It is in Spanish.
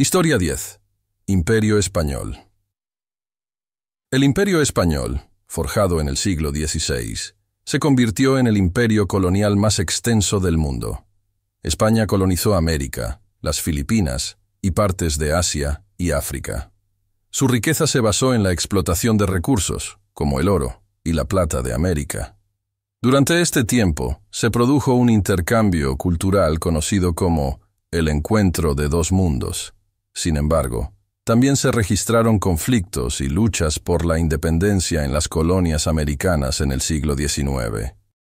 Historia 10. Imperio Español. El Imperio Español, forjado en el siglo XVI, se convirtió en el imperio colonial más extenso del mundo. España colonizó América, las Filipinas y partes de Asia y África. Su riqueza se basó en la explotación de recursos, como el oro y la plata de América. Durante este tiempo, se produjo un intercambio cultural conocido como el encuentro de dos mundos, sin embargo, también se registraron conflictos y luchas por la independencia en las colonias americanas en el siglo XIX.